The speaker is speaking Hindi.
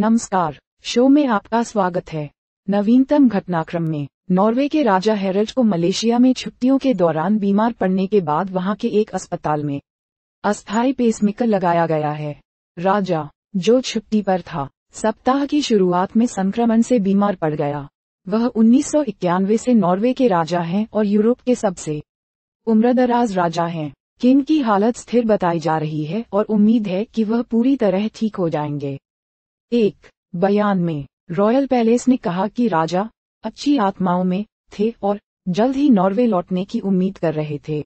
नमस्कार शो में आपका स्वागत है नवीनतम घटनाक्रम में नॉर्वे के राजा हेरल्ड को मलेशिया में छुट्टियों के दौरान बीमार पड़ने के बाद वहां के एक अस्पताल में अस्थायी पेसमेकर लगाया गया है राजा जो छुट्टी पर था सप्ताह की शुरुआत में संक्रमण से बीमार पड़ गया वह उन्नीस से नॉर्वे के राजा हैं और यूरोप के सबसे उम्रदराज राजा हैं किन की हालत स्थिर बताई जा रही है और उम्मीद है कि वह पूरी तरह ठीक हो जाएंगे एक बयान में रॉयल पैलेस ने कहा कि राजा अच्छी आत्माओं में थे और जल्द ही नॉर्वे लौटने की उम्मीद कर रहे थे